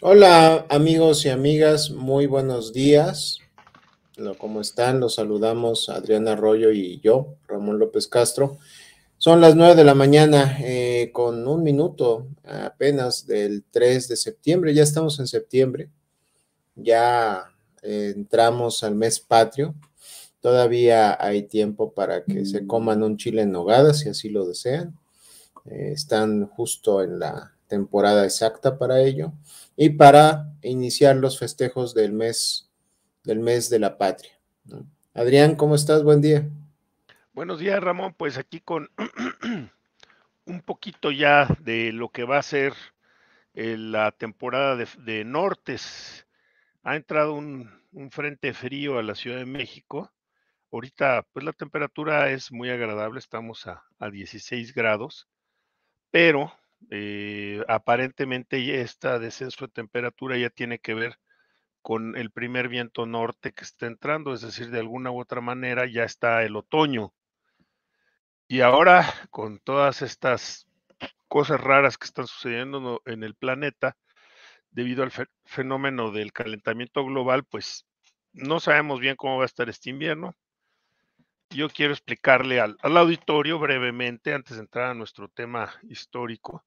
Hola amigos y amigas, muy buenos días. ¿Cómo están? Los saludamos Adriana Arroyo y yo, Ramón López Castro. Son las nueve de la mañana eh, con un minuto apenas del 3 de septiembre. Ya estamos en septiembre. Ya eh, entramos al mes patrio. Todavía hay tiempo para que se coman un chile en nogada si así lo desean. Eh, están justo en la temporada exacta para ello y para iniciar los festejos del mes, del mes de la patria. Adrián, ¿cómo estás? Buen día. Buenos días, Ramón. Pues aquí con un poquito ya de lo que va a ser eh, la temporada de, de nortes. Ha entrado un, un, frente frío a la Ciudad de México. Ahorita, pues la temperatura es muy agradable, estamos a, a 16 grados, pero eh, aparentemente este descenso de temperatura ya tiene que ver con el primer viento norte que está entrando, es decir, de alguna u otra manera ya está el otoño. Y ahora, con todas estas cosas raras que están sucediendo en el planeta, debido al fenómeno del calentamiento global, pues no sabemos bien cómo va a estar este invierno yo quiero explicarle al, auditorio brevemente, antes de entrar a nuestro tema histórico,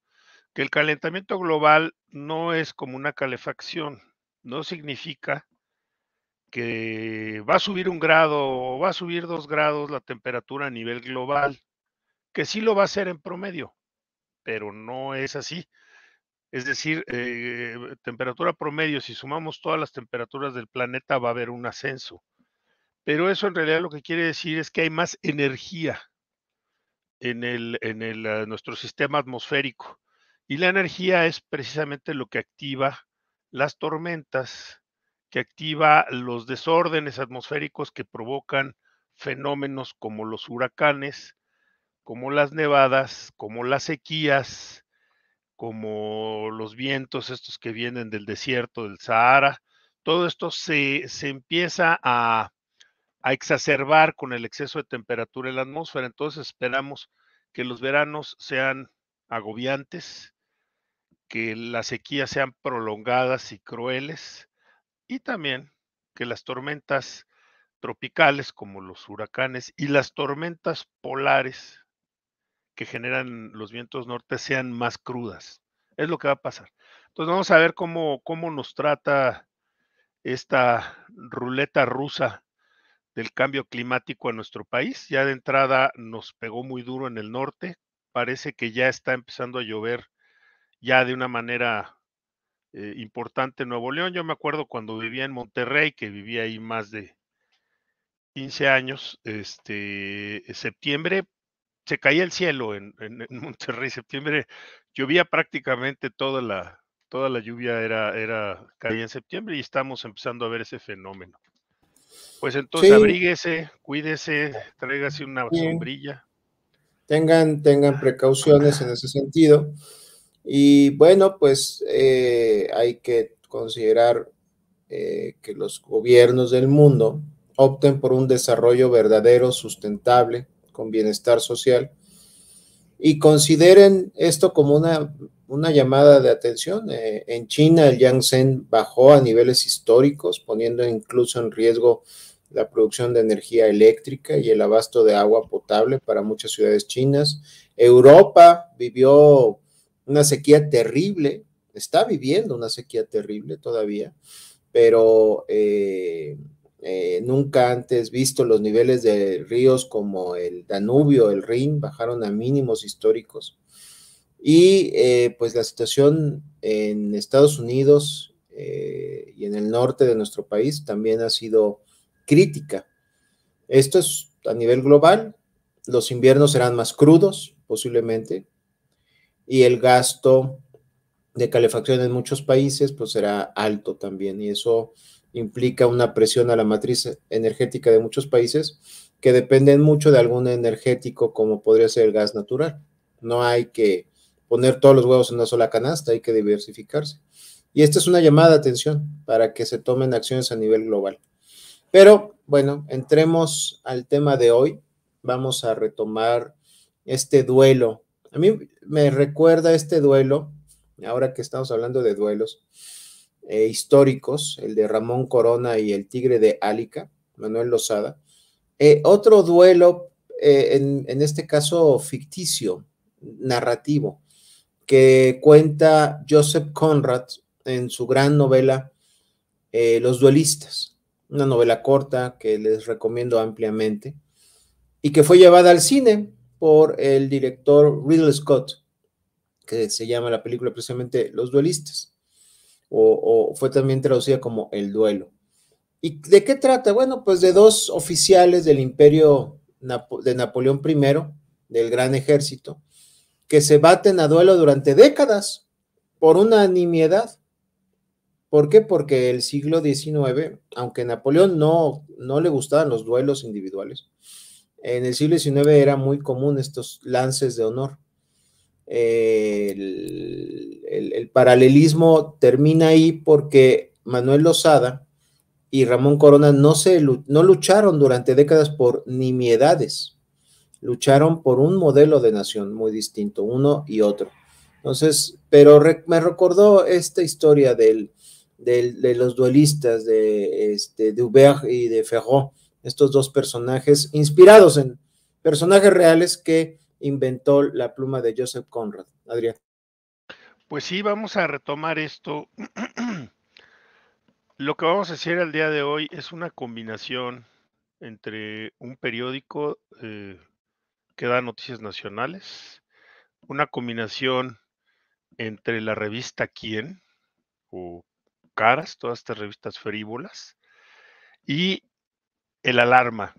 que el calentamiento global no es como una calefacción, no significa que va a subir un grado o va a subir dos grados la temperatura a nivel global, que sí lo va a hacer en promedio, pero no es así. Es decir, eh, temperatura promedio, si sumamos todas las temperaturas del planeta, va a haber un ascenso pero eso en realidad lo que quiere decir es que hay más energía en, ah, nuestro sistema atmosférico. Y la energía es precisamente lo que activa las tormentas, que activa los desórdenes atmosféricos que provocan fenómenos como los huracanes, como las nevadas, como las sequías, como los vientos estos que vienen del desierto del Sahara. Todo esto se empieza a, a exacerbar con el exceso de temperatura en la atmósfera. Entonces esperamos que los veranos sean agobiantes, que las sequías sean prolongadas y crueles, y también que las tormentas tropicales como los huracanes y las tormentas polares que generan los vientos norte sean más crudas. Es lo que va a pasar. Entonces vamos a ver cómo, cómo nos trata esta ruleta rusa del cambio climático a nuestro país. Ya de entrada nos pegó muy duro en el norte. Parece que ya está empezando a llover ya de una manera eh, importante en Nuevo León. Yo me acuerdo cuando vivía en Monterrey, que vivía ahí más de 15 años, este, septiembre se caía el cielo en, en, Monterrey, septiembre llovía prácticamente toda la, toda la lluvia era, era, caía en septiembre y estamos empezando a ver ese fenómeno. Pues entonces abríguese, cuídese, tráigase una sombrilla. Tengan, tengan ah. precauciones en ese sentido. Y bueno, pues eh, hay que considerar eh, que los gobiernos del mundo opten por un desarrollo verdadero, sustentable, con bienestar social, y consideren esto como una, una llamada de atención. Eh, en China, el Yangtze bajó a niveles históricos, poniendo incluso en riesgo la producción de energía eléctrica y el abasto de agua potable para muchas ciudades chinas. Europa vivió una sequía terrible, está viviendo una sequía terrible todavía, pero eh, eh, nunca antes visto los niveles de ríos como el Danubio, el Rin, bajaron a mínimos históricos. Y eh, pues la situación en Estados Unidos y en el norte de nuestro país también ha sido crítica. Esto es a nivel global. Los inviernos serán más crudos, posiblemente, y el gasto de calefacción en muchos países pues será alto también y eso implica una presión a la matriz energética de muchos países que dependen mucho de algún energético como podría ser el gas natural. No hay que poner todos los huevos en una sola canasta, hay que diversificarse. Y esta es una llamada de atención para que se tomen acciones a nivel global. Pero bueno, entremos al tema de hoy. Vamos a retomar este duelo. A mí me recuerda este duelo, ahora que estamos hablando de duelos eh, históricos, el de Ramón Corona y el Tigre de Álica, Manuel Lozada. Eh, otro duelo, eh, en, este caso ficticio, narrativo, que cuenta Joseph Conrad en su gran novela Los Duelistas una novela corta que les recomiendo ampliamente y que fue llevada al cine por el director Riddle Scott, que se llama la película precisamente Los Duelistas, o, fue también traducida como El Duelo. ¿Y de qué trata? Bueno, pues de dos oficiales del imperio de Napoleón I, del gran ejército, que se baten a duelo durante décadas por una nimiedad ¿Por qué? Porque el siglo XIX, aunque Napoleón no, no le gustaban los duelos individuales, en el siglo XIX era muy común estos lances de honor. El, paralelismo termina ahí porque Manuel Lozada y Ramón Corona no, se, no lucharon durante décadas por nimiedades, lucharon por un modelo de nación muy distinto, uno y otro. Entonces, pero me recordó esta historia del de, los duelistas de, este, de Hubert y de Ferro, estos dos personajes inspirados en personajes reales que inventó la pluma de Joseph Conrad. Adrián. Pues sí, vamos a retomar esto. Lo que vamos a hacer al día de hoy es una combinación entre un periódico eh, que da noticias nacionales, una combinación entre la revista Quién o todas estas revistas frívolas, y El Alarma,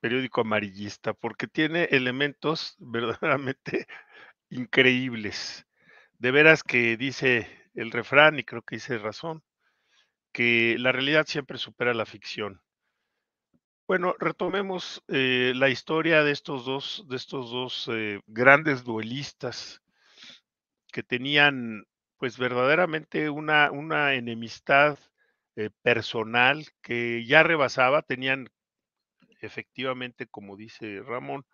periódico amarillista, porque tiene elementos verdaderamente increíbles. De veras que dice el refrán, y creo que dice razón, que la realidad siempre supera la ficción. Bueno, retomemos eh, la historia de estos dos, de estos dos eh, grandes duelistas que tenían pues verdaderamente una, una enemistad eh, personal que ya rebasaba, tenían efectivamente, como dice Ramón,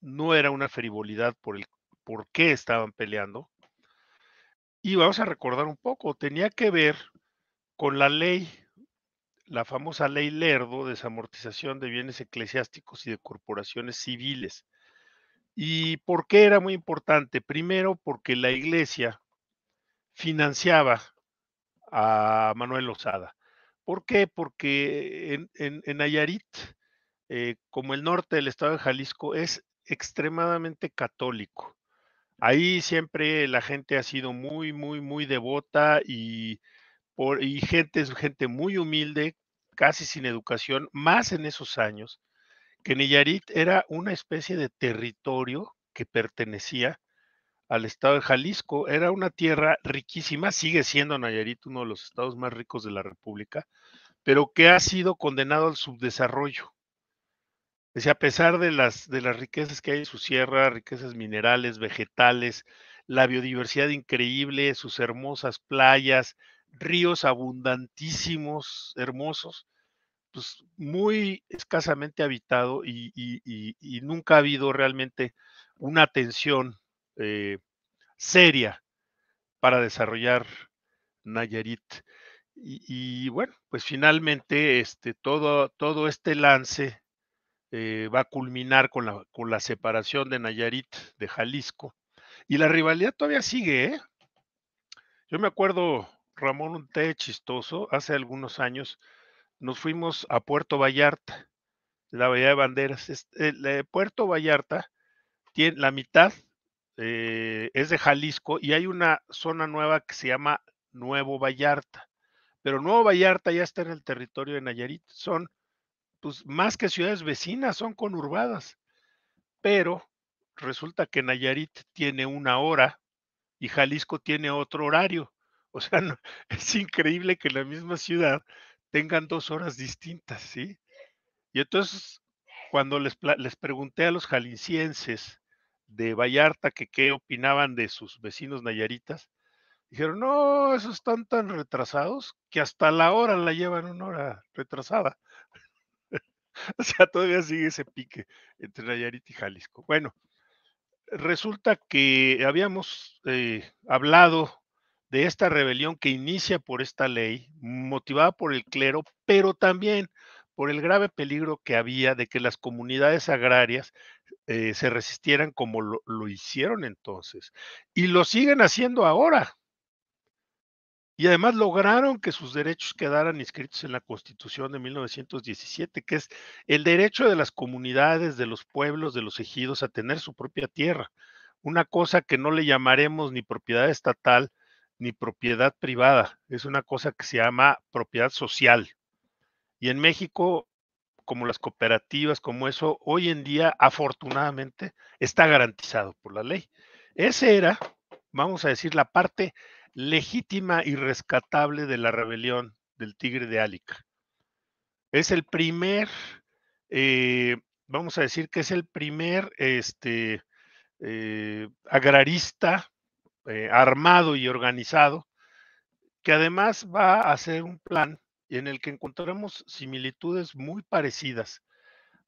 no era una frivolidad por el por qué estaban peleando. Y vamos a recordar un poco, tenía que ver con la ley, la famosa ley Lerdo, desamortización de bienes eclesiásticos y de corporaciones civiles. ¿Y por qué era muy importante? Primero, porque la iglesia financiaba a Manuel Lozada. ¿Por qué? Porque en, en, Nayarit, eh, como el norte del estado de Jalisco, es extremadamente católico. Ahí siempre la gente ha sido muy, muy, muy devota y, por, y gente, gente muy humilde, casi sin educación, más en esos años, que Nayarit era una especie de territorio que pertenecía al estado de Jalisco. Era una tierra riquísima, sigue siendo Nayarit uno de los estados más ricos de la República, pero que ha sido condenado al subdesarrollo. Es decir, a pesar de las, de las riquezas que hay en su sierra, riquezas minerales, vegetales, la biodiversidad increíble, sus hermosas playas, ríos abundantísimos, hermosos, pues muy escasamente habitado y, y nunca ha habido realmente una atención eh, seria para desarrollar Nayarit. Y, bueno, pues finalmente este, todo, todo este lance eh, va a culminar con la, con la separación de Nayarit de Jalisco. Y la rivalidad todavía sigue, ¿eh? Yo me acuerdo, Ramón, un té chistoso, hace algunos años nos fuimos a Puerto Vallarta, la Bahía de Banderas. Este, Puerto Vallarta tiene la mitad eh, es de Jalisco y hay una zona nueva que se llama Nuevo Vallarta. Pero Nuevo Vallarta ya está en el territorio de Nayarit. Son, pues, más que ciudades vecinas, son conurbadas. Pero resulta que Nayarit tiene una hora y Jalisco tiene otro horario. O sea, es increíble que en la misma ciudad tengan dos horas distintas, ¿sí? Y entonces, cuando les, les pregunté a los jaliscienses, de Vallarta que qué opinaban de sus vecinos nayaritas. Dijeron, no, esos están tan retrasados que hasta la hora la llevan una hora retrasada. o sea, todavía sigue ese pique entre Nayarit y Jalisco. Bueno, resulta que habíamos eh, hablado de esta rebelión que inicia por esta ley, motivada por el clero, pero también por el grave peligro que había de que las comunidades agrarias eh, se resistieran como lo, lo, hicieron entonces. Y lo siguen haciendo ahora. Y además lograron que sus derechos quedaran inscritos en la Constitución de 1917, que es el derecho de las comunidades, de los pueblos, de los ejidos a tener su propia tierra. Una cosa que no le llamaremos ni propiedad estatal ni propiedad privada. Es una cosa que se llama propiedad social. Y en México como las cooperativas, como eso, hoy en día afortunadamente está garantizado por la ley. Ese era, vamos a decir, la parte legítima y rescatable de la rebelión del tigre de Álica. Es el primer, eh, vamos a decir que es el primer este, eh, agrarista eh, armado y organizado que además va a hacer un plan en el que encontramos similitudes muy parecidas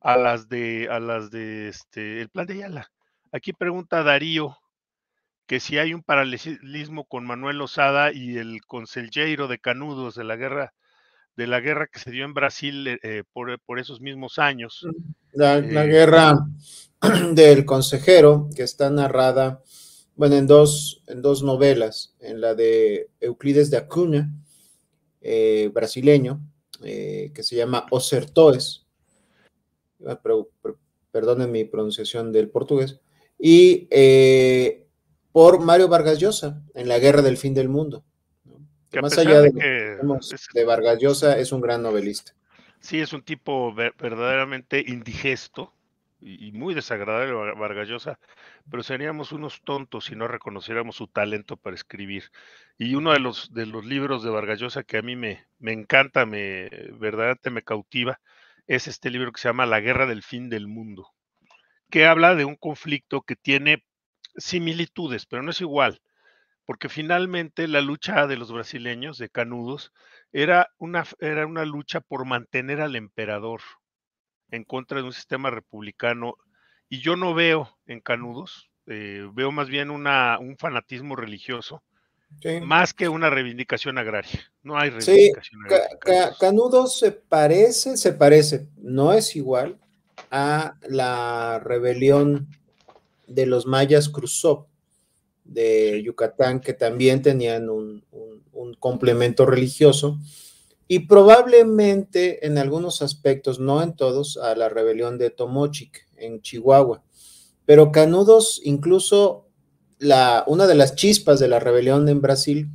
a las de, a las de este, el plan de Ayala. Aquí pregunta Darío que si hay un paralelismo con Manuel Osada y el consejero de Canudos de la guerra de la guerra que se dio en Brasil eh, eh, por, esos mismos años. La, eh, guerra del consejero que está narrada, bueno, en dos, en dos novelas, en la de Euclides de Acuña, eh, brasileño eh, que se llama Ocertoes, ah, perdonen mi pronunciación del portugués, y eh, por Mario Vargas Llosa en La Guerra del Fin del Mundo. Más allá de, que de Vargas Llosa, es un gran novelista. Sí, es un tipo verdaderamente indigesto y, muy desagradable Vargallosa, pero seríamos unos tontos si no reconociéramos su talento para escribir. Y uno de los, de los libros de Vargallosa que a mí me, me encanta, me verdaderamente me cautiva, es este libro que se llama La Guerra del Fin del Mundo, que habla de un conflicto que tiene similitudes, pero no es igual, porque finalmente la lucha de los brasileños, de Canudos, era una, era una lucha por mantener al emperador, en contra de un sistema republicano y yo no veo en Canudos, eh, veo más bien una, un fanatismo religioso, más que una reivindicación agraria. No hay reivindicación agraria. Canudos se parece, se parece, no es igual a la rebelión de los mayas Cruzó de Yucatán, que también tenían un complemento religioso y probablemente en algunos aspectos, no en todos, a la rebelión de Tomochic en Chihuahua. Pero Canudos, incluso la, una de las chispas de la rebelión en Brasil,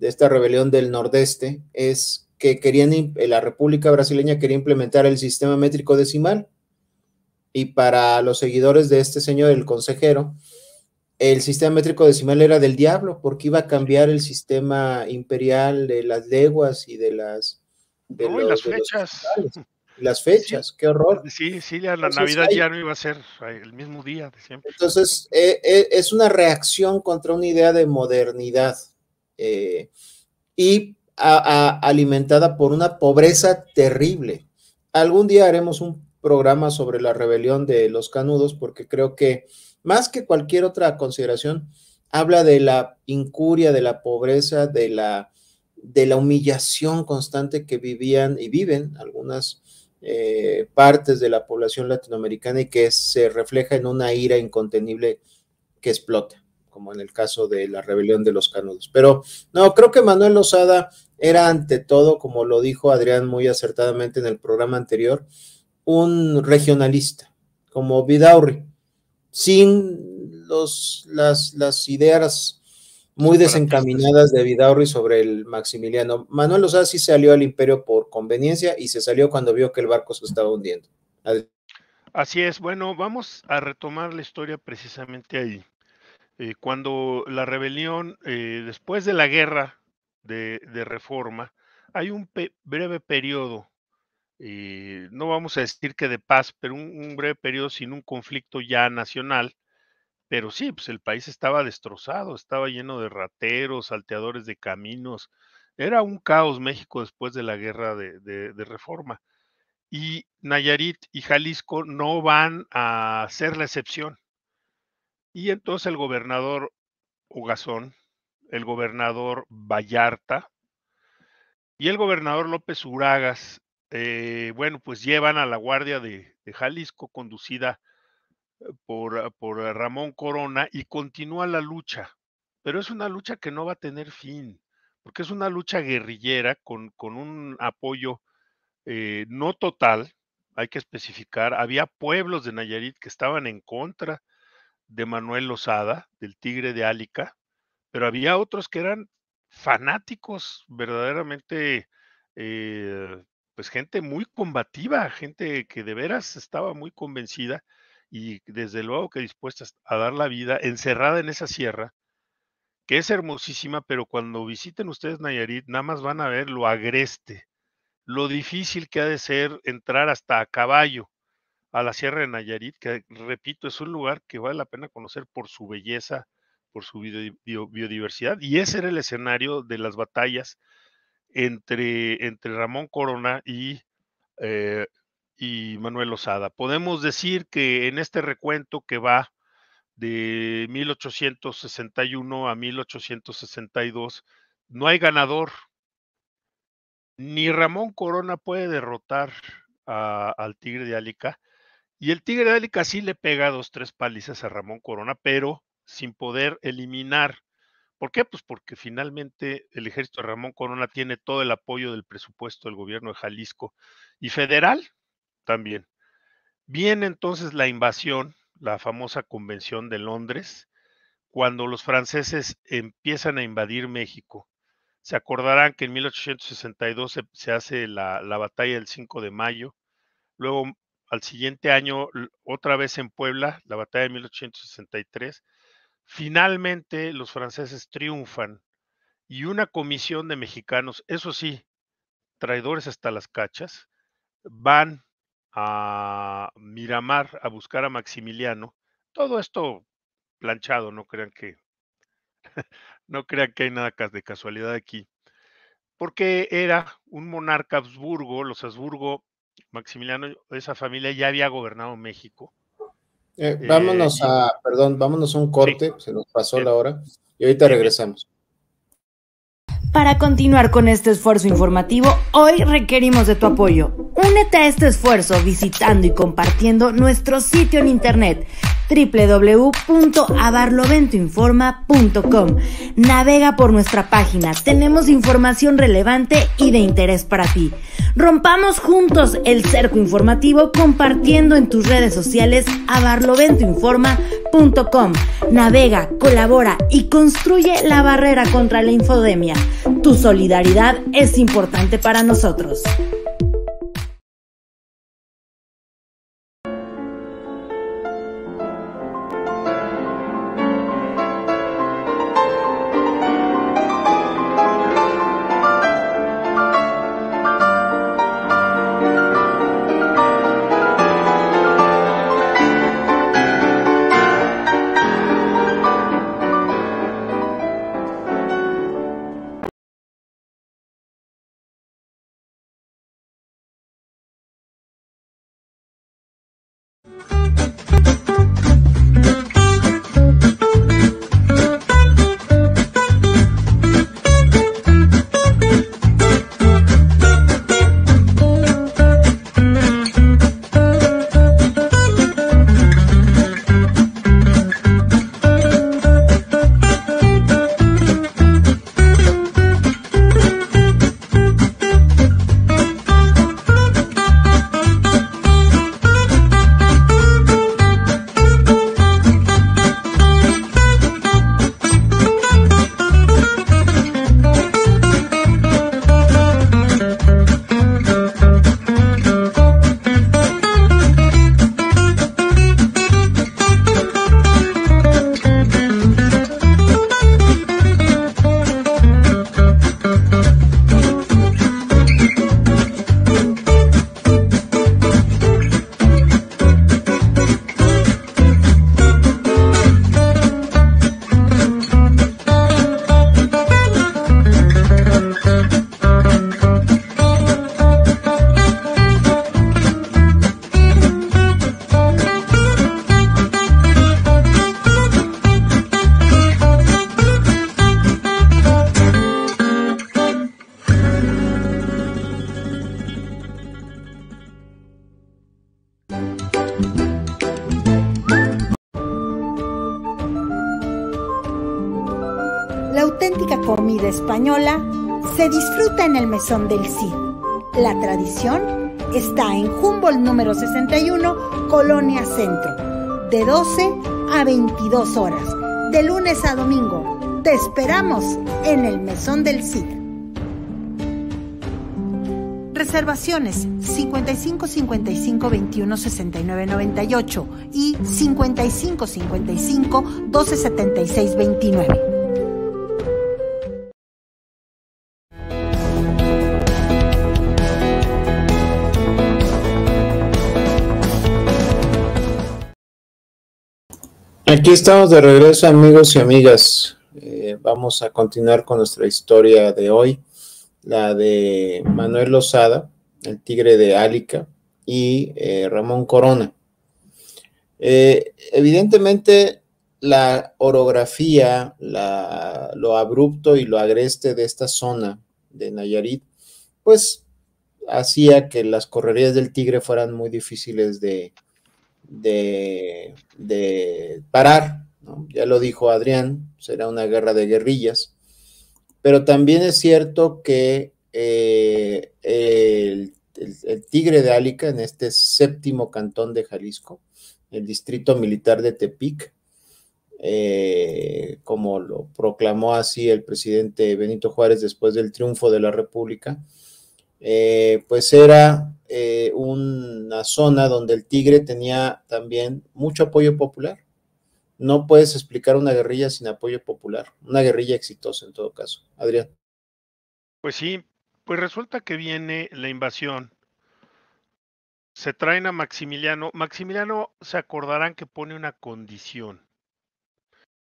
de esta rebelión del Nordeste, es que querían, eh, la República Brasileña quería implementar el sistema métrico decimal. Y para los seguidores de este señor, el consejero, el sistema métrico decimal era del diablo, porque iba a cambiar el sistema imperial de las leguas y de las... las, fechas. las fechas, qué horror. Sí, sí, la Navidad ya no iba a ser el mismo día de siempre. Entonces, eh, eh, es una reacción contra una idea de modernidad eh, y alimentada por una pobreza terrible. Algún día haremos un programa sobre la rebelión de los canudos, porque creo que más que cualquier otra consideración, habla de la incuria, de la pobreza, de la, de la humillación constante que vivían y viven algunas eh, partes de la población latinoamericana y que se refleja en una ira incontenible que explota, como en el caso de la rebelión de los canudos. Pero no, creo que Manuel Osada era ante todo, como lo dijo Adrián muy acertadamente en el programa anterior, un regionalista, como Vidaurri sin los, las, las ideas muy desencaminadas de Vidaurri sobre el Maximiliano. Manuel Osas sí salió al imperio por conveniencia y se salió cuando vio que el barco se estaba hundiendo. Así es, bueno, vamos a retomar la historia precisamente ahí. Eh, cuando la rebelión, eh, después de la guerra de, reforma, hay un breve periodo no vamos a decir que de paz, pero un, breve periodo sin un conflicto ya nacional. Pero sí, pues el país estaba destrozado, estaba lleno de rateros, salteadores de caminos. Era un caos México después de la guerra de, reforma. Y Nayarit y Jalisco no van a ser la excepción. Y entonces el gobernador Ugazón, el gobernador Vallarta y el gobernador López Uragas eh, bueno, pues llevan a la Guardia de, Jalisco conducida eh, por, ah, ah, Ramón Corona y continúa la lucha, pero es una lucha que no va a tener fin, porque es una lucha guerrillera con, un apoyo eh, no total, hay que especificar, había pueblos de Nayarit que estaban en contra de Manuel Lozada, del Tigre de Álica, pero había otros que eran fanáticos verdaderamente pues gente muy combativa, gente que de veras estaba muy convencida y desde luego que dispuesta a dar la vida encerrada en esa sierra, que es hermosísima, pero cuando visiten ustedes Nayarit, nada más van a ver lo agreste, lo difícil que ha de ser entrar hasta a caballo a la Sierra de Nayarit, que repito, es un lugar que vale la pena conocer por su belleza, por su biodiversidad, y ese era el escenario de las batallas entre, entre Ramón Corona y, eh, y Manuel Osada Podemos decir que en este recuento que va de 1861 a 1862, no hay ganador. Ni Ramón Corona puede derrotar al Tigre de Álica. Y el Tigre de Álica sí le pega dos, tres palizas a Ramón Corona, pero sin poder eliminar ¿Por qué? Pues porque finalmente el ejército de Ramón Corona tiene todo el apoyo del presupuesto del gobierno de Jalisco y federal también. Viene entonces la invasión, la famosa Convención de Londres, cuando los franceses empiezan a invadir México. Se acordarán que en 1862 se, hace la, la batalla del 5 de mayo, luego al siguiente año otra vez en Puebla, la batalla de 1863 Finalmente los franceses triunfan y una comisión de mexicanos, eso sí, traidores hasta las cachas, van a Miramar a buscar a Maximiliano. Todo esto planchado, no crean que no crean que hay nada de casualidad aquí. Porque era un monarca Habsburgo, los Habsburgo, Maximiliano, esa familia ya había gobernado México eh, eh, vámonos a, perdón, vámonos a un corte, se nos pasó la hora y ahorita regresamos. Para continuar con este esfuerzo informativo, hoy requerimos de tu apoyo. Únete a este esfuerzo visitando y compartiendo nuestro sitio en internet www.abarloventoinforma.com. Navega por nuestra página, tenemos información relevante y de interés para ti. Rompamos juntos el cerco informativo compartiendo en tus redes sociales abarloventoinforma.com. Navega, colabora y construye la barrera contra la infodemia. Tu solidaridad es importante para nosotros. Mesón del Cid. La tradición está en Humboldt número 61, Colonia Centro, de 12 a 22 horas, de lunes a domingo. Te esperamos en el Mesón del Cid. Reservaciones 55 55 21 69 98 y 55 55 12 76 29. Aquí estamos de regreso amigos y amigas. Eh, vamos a continuar con nuestra historia de hoy, la de Manuel Lozada, el tigre de Álica, y eh, Ramón Corona. Eh, evidentemente, la orografía, lo abrupto y lo agreste de esta zona de Nayarit, pues hacía que las correrías del tigre fueran muy difíciles de, de, parar, ya lo dijo Adrián, será una guerra de guerrillas, pero también es cierto que eh, el, tigre de Álica, en este séptimo cantón de Jalisco, el distrito militar de Tepic, eh, como lo proclamó así el presidente Benito Juárez después del triunfo de la República, eh, pues era eh, una zona donde el Tigre tenía también mucho apoyo popular. No puedes explicar una guerrilla sin apoyo popular, una guerrilla exitosa en todo caso. Adrián. Pues sí, pues resulta que viene la invasión. Se traen a Maximiliano. Maximiliano se acordarán que pone una condición.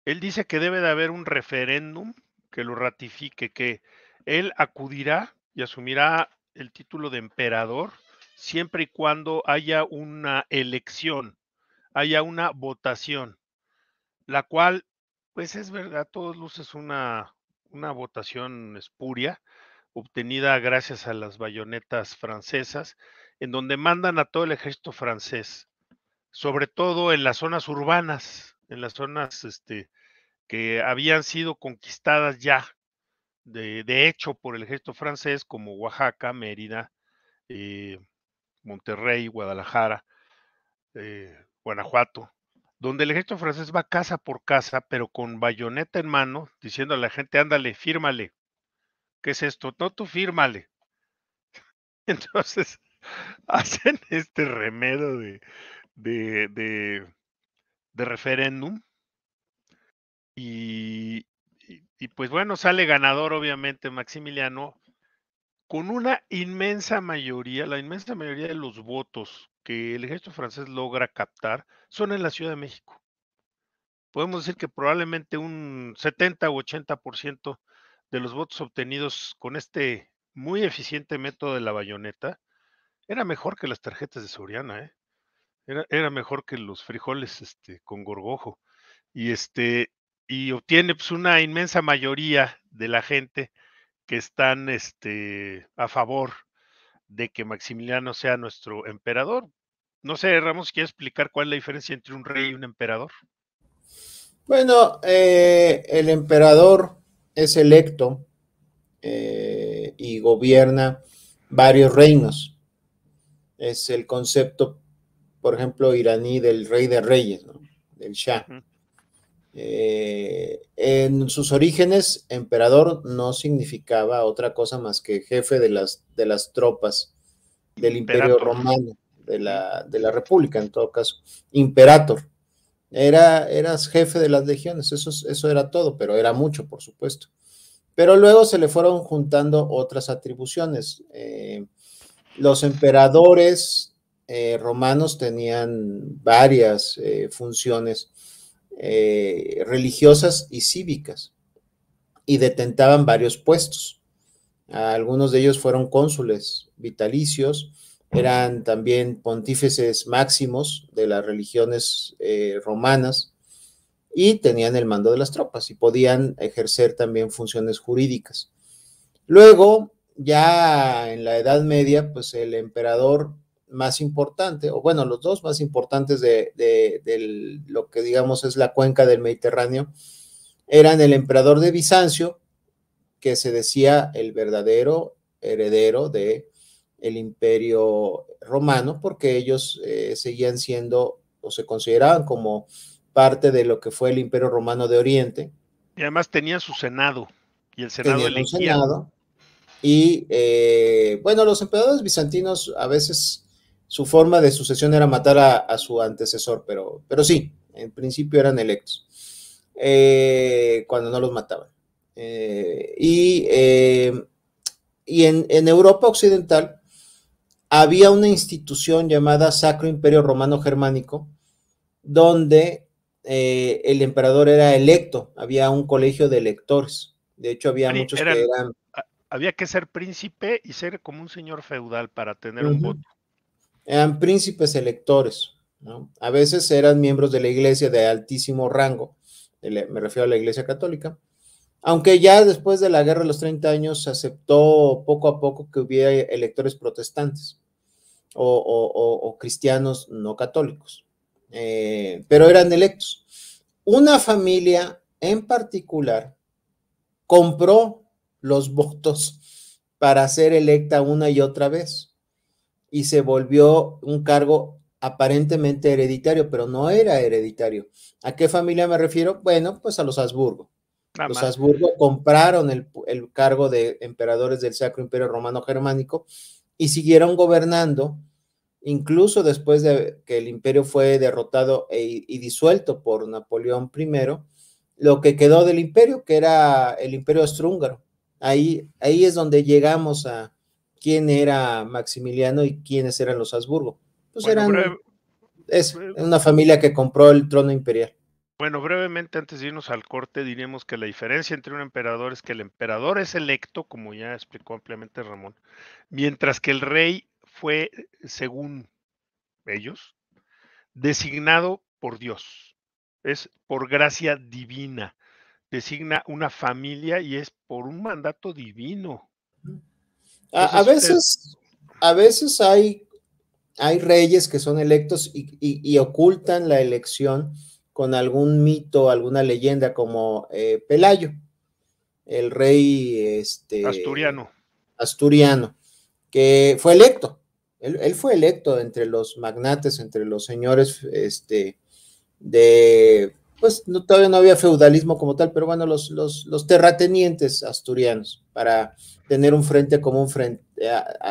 Él dice que debe de haber un referéndum que lo ratifique, que él acudirá y asumirá el título de emperador siempre y cuando haya una elección, haya una votación, la cual, pues es verdad, a todos luces una, votación espuria, obtenida gracias a las bayonetas francesas, en donde mandan a todo el ejército francés, sobre todo en las zonas urbanas, en las zonas este, que habían sido conquistadas ya, de, hecho, por el ejército francés, como Oaxaca, Mérida, eh, Monterrey, Guadalajara, eh, Guanajuato, donde el ejército francés va casa por casa, pero con bayoneta en mano, diciendo a la gente, ándale, fírmale. ¿Qué es esto? No, tú fírmale. Entonces, hacen este remedio de, referéndum. y, pues bueno, sale ganador, obviamente, Maximiliano, con una inmensa mayoría, la inmensa mayoría de los votos que el ejército francés logra captar son en la Ciudad de México. Podemos decir que probablemente un 70 u 80% de los votos obtenidos con este muy eficiente método de la bayoneta era mejor que las tarjetas de Soriana, ¿eh? era, mejor que los frijoles este, con gorgojo. Y, este, y obtiene pues, una inmensa mayoría de la gente que están este, a favor de que Maximiliano sea nuestro emperador. No sé, Ramos, ¿quieres explicar cuál es la diferencia entre un rey y un emperador? Bueno, eh, el emperador es electo eh, y gobierna varios reinos. Es el concepto, por ejemplo, iraní del rey de reyes, ¿no? del Shah. Eh, en sus orígenes, emperador no significaba otra cosa más que jefe de las, de las tropas del Imperio Romano, de la, de la, República en todo caso. Imperator. Era, eras jefe de las legiones, eso, eso era todo, pero era mucho, por supuesto. Pero luego se le fueron juntando otras atribuciones. Eh, los emperadores eh, romanos tenían varias funciones eh, religiosas y cívicas y detentaban varios puestos. Algunos de ellos fueron cónsules vitalicios, eran también pontífices máximos de las religiones eh, romanas y tenían el mando de las tropas y podían ejercer también funciones jurídicas. Luego, ya en la Edad Media, pues el emperador más importante, o bueno, los dos más importantes de, lo que digamos es la cuenca del Mediterráneo, eran el emperador de Bizancio, que se decía el verdadero heredero de imperio romano, porque ellos eh, seguían siendo o se consideraban como parte de lo que fue el imperio romano de Oriente. Y además tenía su senado, y el senado la senado, y eh, bueno, los emperadores bizantinos a veces su forma de sucesión era matar a, su antecesor, pero, pero sí, en principio eran electos, eh, cuando no los mataban. Eh, y, eh, y en, Europa Occidental había una institución llamada Sacro Imperio Romano Germánico, donde el emperador era electo, había un colegio de electores. De hecho, había muchos que eran... Había que ser príncipe y ser como un señor feudal para tener un voto eran príncipes electores, A veces eran miembros de la iglesia de altísimo rango, me refiero a la iglesia católica, aunque ya después de la guerra de los 30 años se aceptó poco a poco que hubiera electores protestantes o, cristianos no católicos, eh, pero eran electos. Una familia en particular compró los votos para ser electa una y otra vez y se volvió un cargo aparentemente hereditario, pero no era hereditario. ¿A qué familia me refiero? Bueno, pues a los Habsburgo. Ah, los Habsburgo compraron el, cargo de emperadores del Sacro Imperio Romano Germánico y siguieron gobernando, incluso después de que el imperio fue derrotado e, y disuelto por Napoleón I, lo que quedó del imperio, que era el imperio austrohúngaro. Ahí, ahí es donde llegamos a, quién era Maximiliano y quiénes eran los Habsburgo. Pues es eran una familia que compró el trono imperial. Bueno, brevemente antes de irnos al corte, diremos que la diferencia entre un emperador es que el emperador es electo, como ya explicó ampliamente Ramón, mientras que el rey fue, según ellos, designado por Dios. Es por gracia divina. Designa una familia y es por un mandato divino. A, veces, a veces hay, hay reyes que son electos y, ocultan la elección con algún mito, alguna leyenda, como eh, Pelayo, el rey este, asturiano. Asturiano, que fue electo. Él, él, fue electo entre los magnates, entre los señores este, de pues todavía no había feudalismo como tal, pero bueno, los, terratenientes asturianos para tener un frente común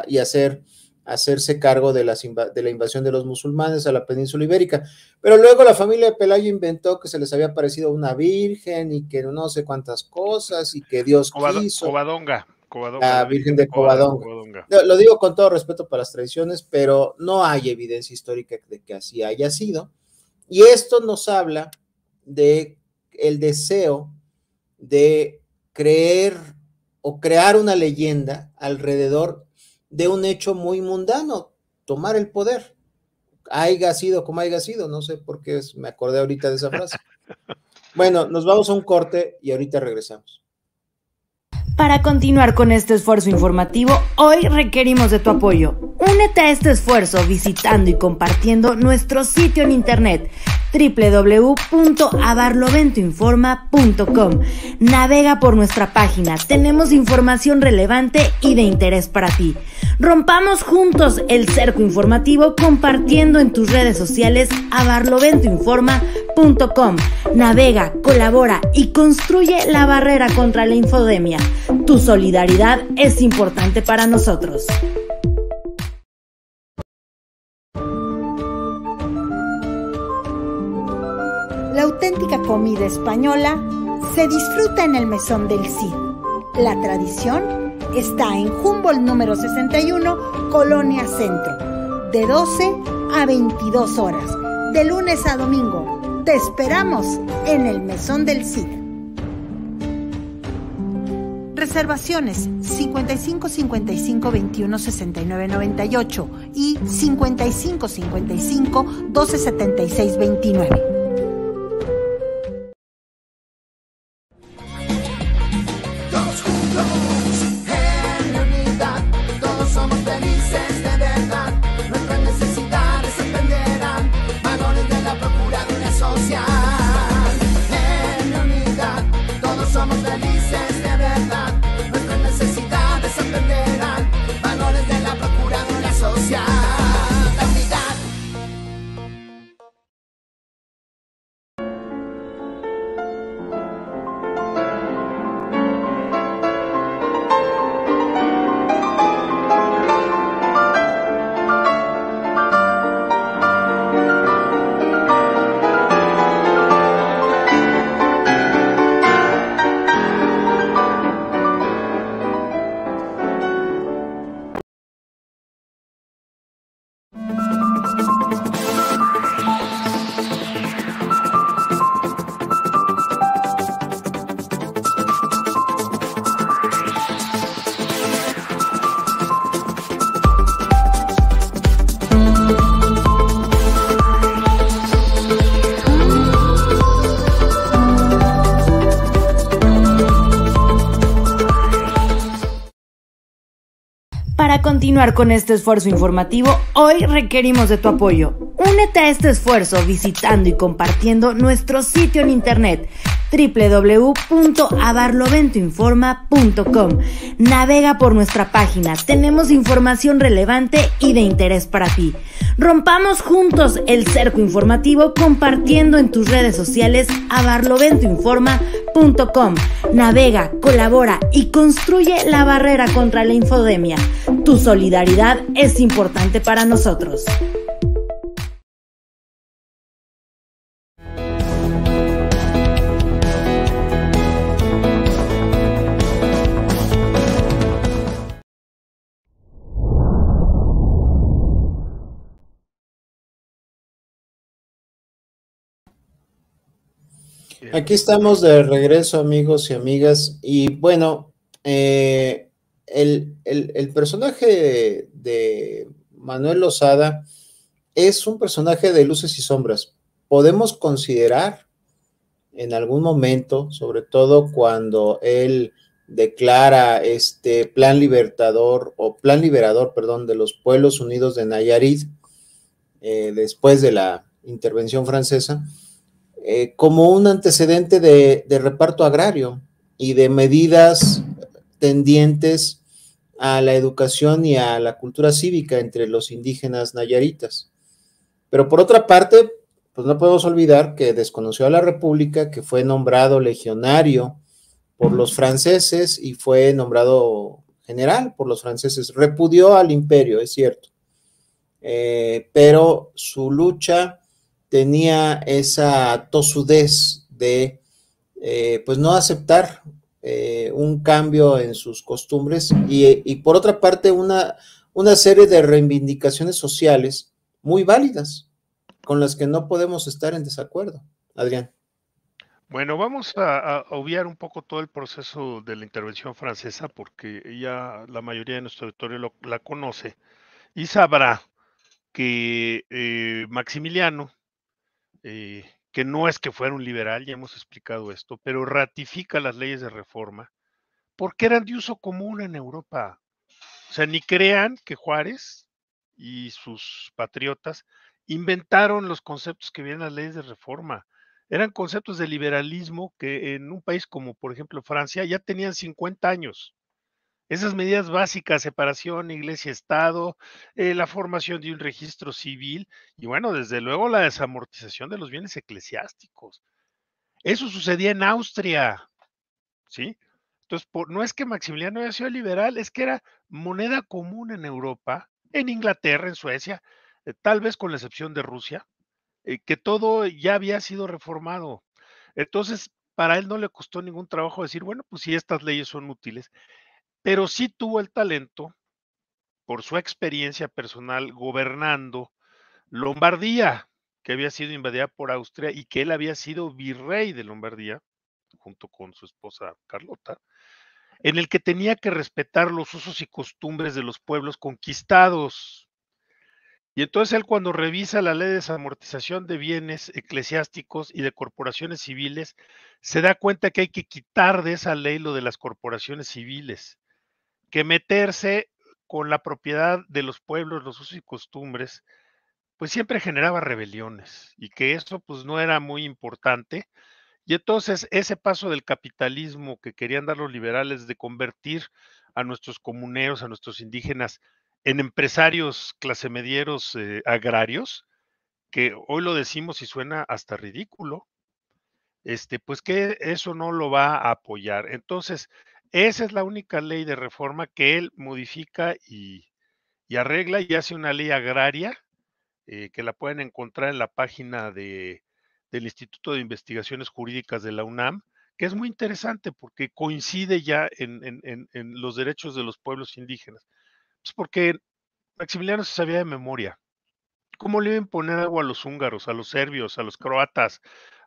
y hacer, hacerse cargo de, las la invasión de los musulmanes a la península ibérica. Pero luego la familia de Pelayo inventó que se les había parecido una virgen y que no sé cuántas cosas y que Dios quiso. Covadonga. La Virgen de Covadonga. Lo digo con todo respeto para las tradiciones, pero no hay evidencia histórica de que así haya sido. Y esto nos habla de el deseo de creer o crear una leyenda alrededor de un hecho muy mundano, tomar el poder. Haiga sido como haya sido, no sé por qué me acordé ahorita de esa frase. Bueno, nos vamos a un corte y ahorita regresamos. Para continuar con este esfuerzo informativo, hoy requerimos de tu apoyo. Únete a este esfuerzo visitando y compartiendo nuestro sitio en internet www.abarloventoinforma.com. Navega por nuestra página, tenemos información relevante y de interés para ti. Rompamos juntos el cerco informativo compartiendo en tus redes sociales abarloventoinforma.com. Navega, colabora y construye la barrera contra la infodemia. Tu solidaridad es importante para nosotros. auténtica comida española se disfruta en el Mesón del Cid. La tradición está en Humboldt número 61, Colonia Centro, de 12 a 22 horas, de lunes a domingo. Te esperamos en el Mesón del Cid. Reservaciones 55 55 21 69 98 y 55 55 12 76 29. continuar con este esfuerzo informativo, hoy requerimos de tu apoyo. Únete a este esfuerzo visitando y compartiendo nuestro sitio en internet www.abarloventoinforma.com. Navega por nuestra página, tenemos información relevante y de interés para ti. Rompamos juntos el cerco informativo compartiendo en tus redes sociales abarloventoinforma.com. Navega, colabora y construye la barrera contra la infodemia. Tu solidaridad es importante para nosotros. Aquí estamos de regreso, amigos y amigas. Y bueno, eh, el, personaje de Manuel Lozada es un personaje de luces y sombras. Podemos considerar en algún momento, sobre todo cuando él declara este plan libertador o plan liberador, perdón, de los pueblos unidos de Nayarit, eh, después de la intervención francesa, eh, como un antecedente de, reparto agrario y de medidas tendientes a la educación y a la cultura cívica entre los indígenas nayaritas. Pero por otra parte, pues no podemos olvidar que desconoció a la República, que fue nombrado legionario por los franceses y fue nombrado general por los franceses. Repudió al imperio, es cierto, eh, pero su lucha tenía esa tosudez de, eh, pues, no aceptar eh, un cambio en sus costumbres y, por otra parte, una, una serie de reivindicaciones sociales muy válidas, con las que no podemos estar en desacuerdo. Adrián. Bueno, vamos a, obviar un poco todo el proceso de la intervención francesa porque ya la mayoría de nuestro auditorio la conoce y sabrá que eh, Maximiliano eh, que no es que fuera un liberal, ya hemos explicado esto, pero ratifica las leyes de reforma porque eran de uso común en Europa. O sea, ni crean que Juárez y sus patriotas inventaron los conceptos que vienen las leyes de reforma. Eran conceptos de liberalismo que en un país como, por ejemplo, Francia, ya tenían 50 años. Esas medidas básicas, separación iglesia-estado, eh, la formación de un registro civil y bueno, desde luego la desamortización de los bienes eclesiásticos. Eso sucedía en Austria, ¿sí? Entonces, no es que Maximiliano haya sido liberal, es que era moneda común en Europa, en Inglaterra, en Suecia, eh, tal vez con la excepción de Rusia, eh, que todo ya había sido reformado. Entonces, para él no le costó ningún trabajo decir, bueno, pues si estas leyes son útiles pero sí tuvo el talento, por su experiencia personal gobernando Lombardía, que había sido invadida por Austria y que él había sido virrey de Lombardía, junto con su esposa Carlota, en el que tenía que respetar los usos y costumbres de los pueblos conquistados. Y entonces él cuando revisa la ley de desamortización de bienes eclesiásticos y de corporaciones civiles, se da cuenta que hay que quitar de esa ley lo de las corporaciones civiles que meterse con la propiedad de los pueblos, los usos y costumbres, pues siempre generaba rebeliones y que eso pues no era muy importante. Y entonces ese paso del capitalismo que querían dar los liberales de convertir a nuestros comuneros, a nuestros indígenas, en empresarios clasemedieros eh, agrarios, que hoy lo decimos y suena hasta ridículo, este, pues que eso no lo va a apoyar. Entonces, esa es la única ley de reforma que él modifica y, arregla y hace una ley agraria eh, que la pueden encontrar en la página del Instituto de Investigaciones Jurídicas de la UNAM, que es muy interesante porque coincide ya en, los derechos de los pueblos indígenas. Pues porque Maximiliano se sabía de memoria. ¿Cómo le iban a poner algo a los húngaros, a los serbios, a los croatas,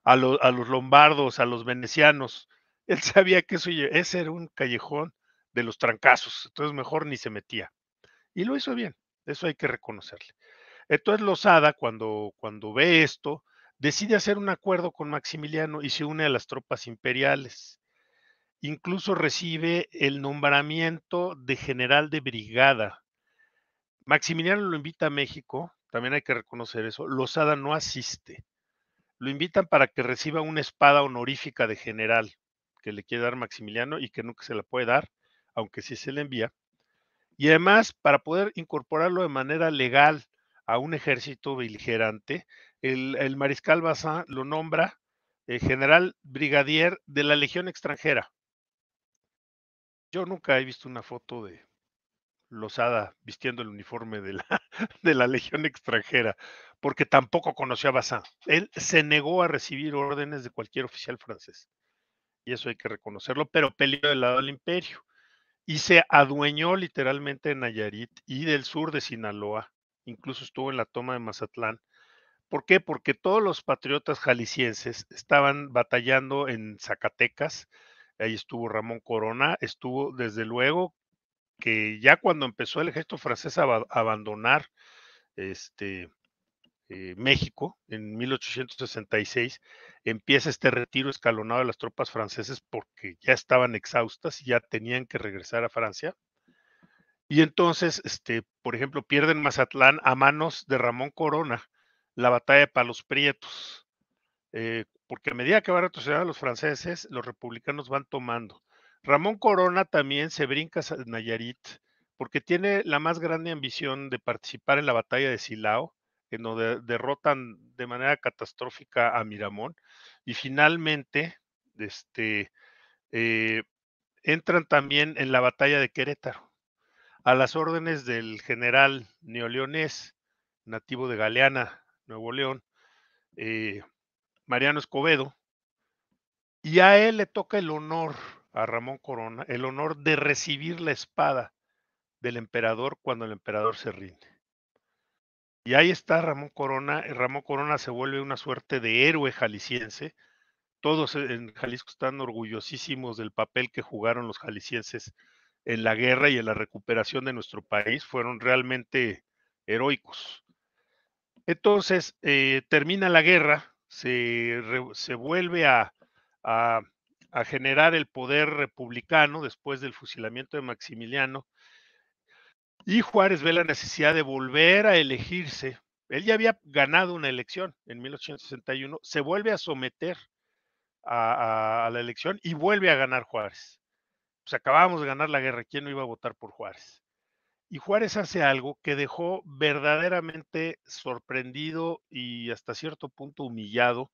a, a los lombardos, a los venecianos? él sabía que ese era un callejón de los trancazos, entonces mejor ni se metía. Y lo hizo bien, eso hay que reconocerle. Entonces Lozada, cuando, cuando ve esto, decide hacer un acuerdo con Maximiliano y se une a las tropas imperiales. Incluso recibe el nombramiento de general de brigada. Maximiliano lo invita a México, también hay que reconocer eso. Lozada no asiste. Lo invitan para que reciba una espada honorífica de general que le quiere dar Maximiliano y que nunca se la puede dar, aunque sí se le envía. Y además, para poder incorporarlo de manera legal a un ejército beligerante, el, mariscal Bazán lo nombra eh, general brigadier de la Legión extranjera. Yo nunca he visto una foto de Lozada vistiendo el uniforme de la, de la Legión extranjera, porque tampoco conoció a Bazán Él se negó a recibir órdenes de cualquier oficial francés y eso hay que reconocerlo, pero peleó del lado del imperio y se adueñó literalmente de Nayarit y del sur de Sinaloa, incluso estuvo en la toma de Mazatlán. ¿Por qué? Porque todos los patriotas jaliscienses estaban batallando en Zacatecas, ahí estuvo Ramón Corona, estuvo desde luego que ya cuando empezó el ejército francés a, abandonar este, eh, México, en 1866, empieza este retiro escalonado de las tropas francesas porque ya estaban exhaustas y ya tenían que regresar a Francia. Y entonces, este, por ejemplo, pierden Mazatlán a manos de Ramón Corona, la batalla de Palos Prietos, eh, porque a medida que van retrocediendo los franceses, los republicanos van tomando. Ramón Corona también se brinca a Nayarit, porque tiene la más grande ambición de participar en la batalla de Silao, que derrotan de manera catastrófica a Miramón. Y finalmente, este, eh, entran también en la batalla de Querétaro, a las órdenes del general neoleonés, nativo de Galeana, Nuevo León, eh, Mariano Escobedo, y a él le toca el honor, a Ramón Corona, el honor de recibir la espada del emperador cuando el emperador se rinde. Y ahí está Ramón Corona. Eh, Ramón Corona se vuelve una suerte de héroe jalisciense. Todos e, en Jalisco están orgullosísimos del papel que jugaron los jaliscienses en la guerra y en la recuperación de nuestro país. Fueron realmente heroicos. Entonces, eh, termina la guerra, se, vuelve a generar el poder republicano después del fusilamiento de Maximiliano y Juárez ve la necesidad de volver a elegirse. Él ya había ganado una elección en 1861, se vuelve a someter a, la elección y vuelve a ganar Juárez. Pues acabábamos de ganar la guerra, ¿quién no iba a votar por Juárez? Y Juárez hace algo que dejó verdaderamente sorprendido y hasta cierto punto humillado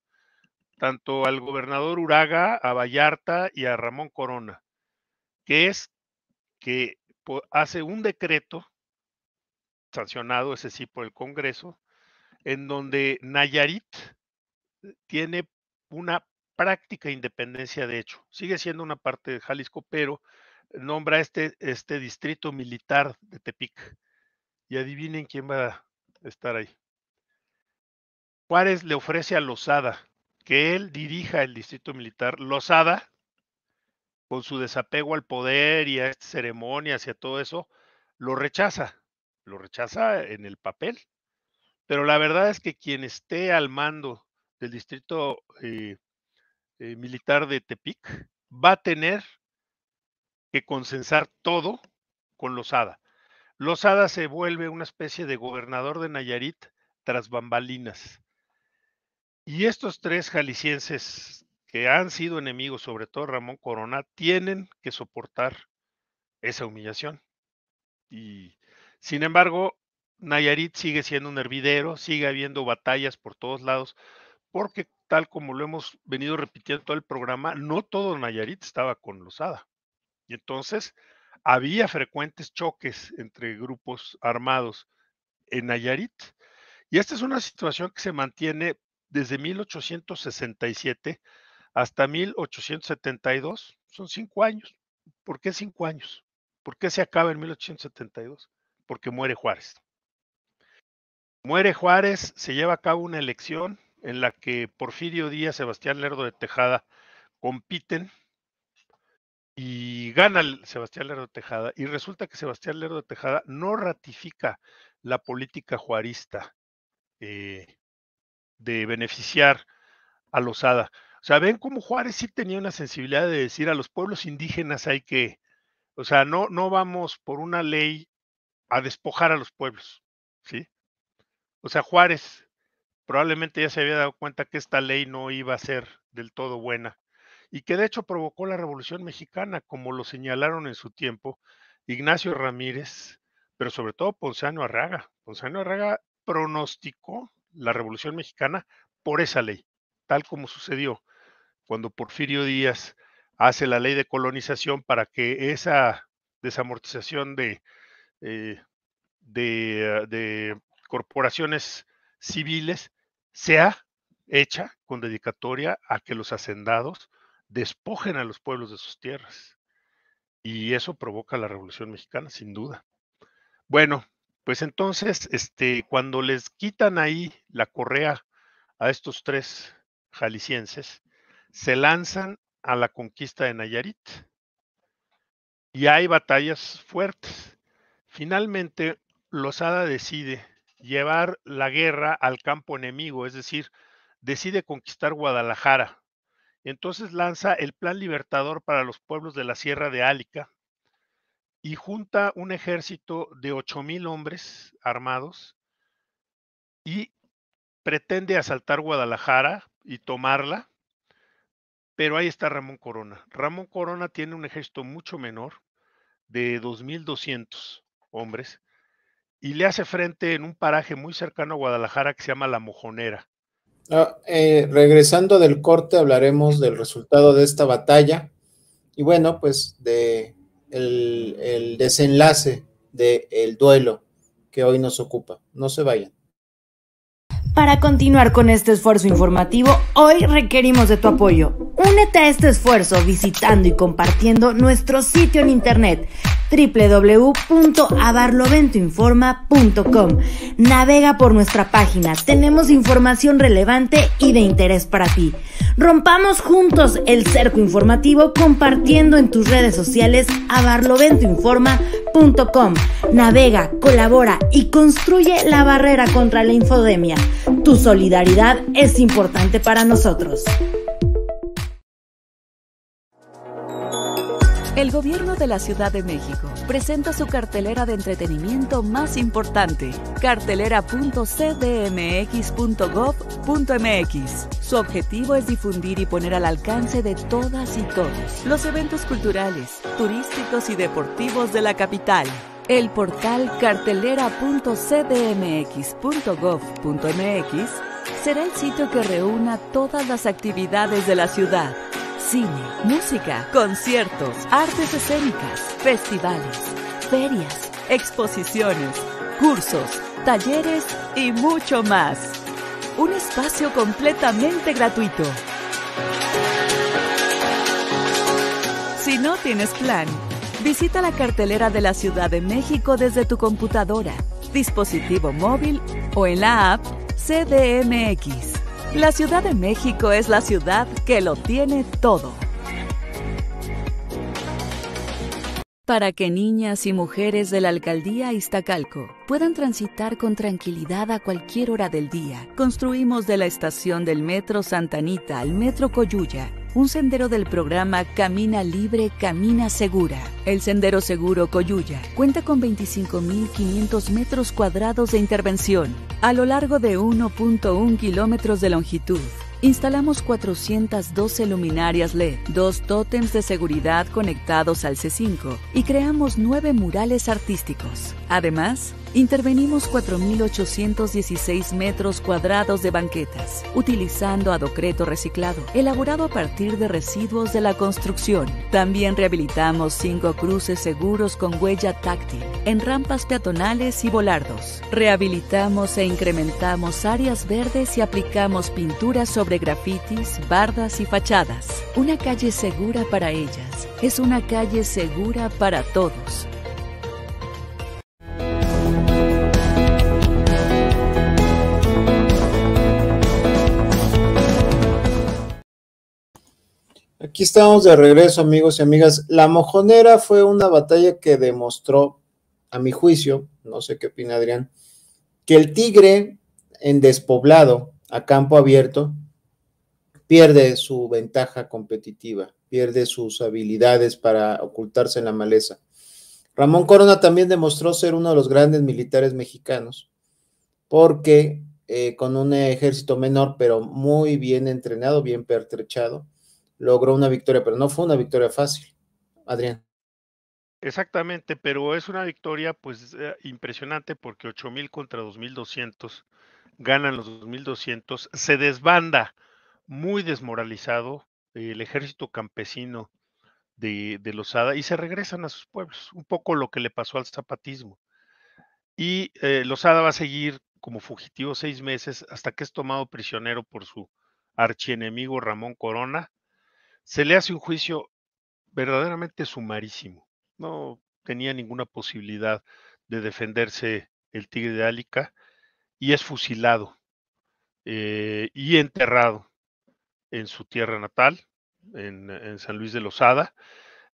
tanto al gobernador Uraga, a Vallarta y a Ramón Corona, que es que hace un decreto sancionado, ese sí, por el Congreso, en donde Nayarit eh, tiene una práctica independencia de hecho. Sigue siendo una parte de Jalisco, pero nombra este, este distrito militar de Tepic. Y adivinen quién va a estar ahí. Juárez le ofrece a Lozada que él dirija el distrito militar. Lozada con su desapego al poder y a ceremonias y a todo eso, lo rechaza, lo rechaza en el papel. Pero la verdad es que quien esté al mando del distrito eh, eh, militar de Tepic va a tener que consensar todo con Lozada. Lozada se vuelve una especie de gobernador de Nayarit tras bambalinas. Y estos tres jaliscienses que han sido enemigos, sobre todo Ramón Corona, tienen que soportar esa humillación. Y sin embargo, Nayarit sigue siendo un hervidero, sigue habiendo batallas por todos lados, porque tal como lo hemos venido repitiendo todo el programa, no todo Nayarit estaba con Lozada. Y entonces había frecuentes choques entre grupos armados en Nayarit. Y esta es una situación que se mantiene desde 1867 hasta 1872, son cinco años. ¿Por qué cinco años? ¿Por qué se acaba en 1872? Porque muere Juárez. Muere Juárez, se lleva a cabo una elección en la que Porfirio Díaz, Sebastián Lerdo de Tejada compiten y gana Sebastián Lerdo de Tejada. Y resulta que Sebastián Lerdo de Tejada no ratifica la política juarista eh, de beneficiar a losada o sea, ven cómo Juárez sí tenía una sensibilidad de decir a los pueblos indígenas hay que, o sea, no, no vamos por una ley a despojar a los pueblos, ¿sí? O sea, Juárez probablemente ya se había dado cuenta que esta ley no iba a ser del todo buena y que de hecho provocó la Revolución Mexicana, como lo señalaron en su tiempo Ignacio Ramírez, pero sobre todo Ponciano Arraga. Ponciano Arraga pronosticó la Revolución Mexicana por esa ley, tal como sucedió cuando Porfirio Díaz hace la ley de colonización para que esa desamortización de, eh, ah, de, corporaciones civiles sea hecha con dedicatoria a que los hacendados despojen a los pueblos de sus tierras. Y eso provoca la Revolución Mexicana, sin duda. Bueno, pues entonces, este, cuando les quitan ahí la correa a estos tres jaliscienses, se lanzan a la conquista de Nayarit. Y hay batallas fuertes. Finalmente, Lozada decide llevar la guerra al campo enemigo, es decir, decide conquistar Guadalajara. Entonces lanza el Plan Libertador para los pueblos de la Sierra de Álica y junta un ejército de 8.000 hombres armados y pretende asaltar Guadalajara y tomarla pero ahí está Ramón Corona. Ramón Corona tiene un ejército mucho menor, de 2.200 hombres, y le hace frente en un paraje muy cercano a Guadalajara que se llama La Mojonera. Ah, eh, regresando del corte hablaremos del resultado de esta batalla y bueno, pues de el, desenlace del duelo que hoy nos ocupa. No se vayan. Para continuar con este esfuerzo informativo, hoy requerimos de tu apoyo. Únete a este esfuerzo visitando y compartiendo nuestro sitio en internet www.abarloventoinforma.com. Navega por nuestra página, tenemos información relevante y de interés para ti. Rompamos juntos el cerco informativo compartiendo en tus redes sociales abarloventoinforma.com. Navega, colabora y construye la barrera contra la infodemia. Tu solidaridad es importante para nosotros. El gobierno de la Ciudad de México presenta su cartelera de entretenimiento más importante, cartelera.cdmx.gov.mx. Su objetivo es difundir y poner al alcance de todas y todos los eventos culturales, turísticos y deportivos de la capital. El portal cartelera.cdmx.gov.mx será el sitio que reúna todas las actividades de la ciudad Cine, música, conciertos, artes escénicas, festivales, ferias, exposiciones, cursos, talleres y mucho más. Un espacio completamente gratuito. Si no tienes plan, visita la cartelera de la Ciudad de México desde tu computadora, dispositivo móvil o en la app CDMX. La Ciudad de México es la ciudad que lo tiene todo. para que niñas y mujeres de la alcaldía Iztacalco puedan transitar con tranquilidad a cualquier hora del día. Construimos de la estación del Metro Santanita al Metro Coyuya un sendero del programa Camina Libre, Camina Segura. El Sendero Seguro Coyuya cuenta con 25.500 metros cuadrados de intervención a lo largo de 1.1 kilómetros de longitud Instalamos 412 luminarias LED, dos tótems de seguridad conectados al C5 y creamos nueve murales artísticos. Además, Intervenimos 4.816 metros cuadrados de banquetas, utilizando adocreto reciclado, elaborado a partir de residuos de la construcción. También rehabilitamos cinco cruces seguros con huella táctil, en rampas peatonales y volardos. Rehabilitamos e incrementamos áreas verdes y aplicamos pinturas sobre grafitis, bardas y fachadas. Una calle segura para ellas es una calle segura para todos estamos de regreso, amigos y amigas. La mojonera fue una batalla que demostró, a mi juicio, no sé qué opina Adrián, que el tigre en despoblado, a campo abierto, pierde su ventaja competitiva, pierde sus habilidades para ocultarse en la maleza. Ramón Corona también demostró ser uno de los grandes militares mexicanos, porque eh, con un ejército menor, pero muy bien entrenado, bien pertrechado, logró una victoria, pero no fue una victoria fácil, Adrián. Exactamente, pero es una victoria pues eh, impresionante porque 8.000 contra 2.200, ganan los 2.200, se desbanda muy desmoralizado el ejército campesino de, de Lozada y se regresan a sus pueblos, un poco lo que le pasó al zapatismo. Y eh, Lozada va a seguir como fugitivo seis meses hasta que es tomado prisionero por su archienemigo Ramón Corona se le hace un juicio verdaderamente sumarísimo. No tenía ninguna posibilidad de defenderse el tigre de Álica y es fusilado eh, y enterrado en su tierra natal, en, San Luis de Lozada.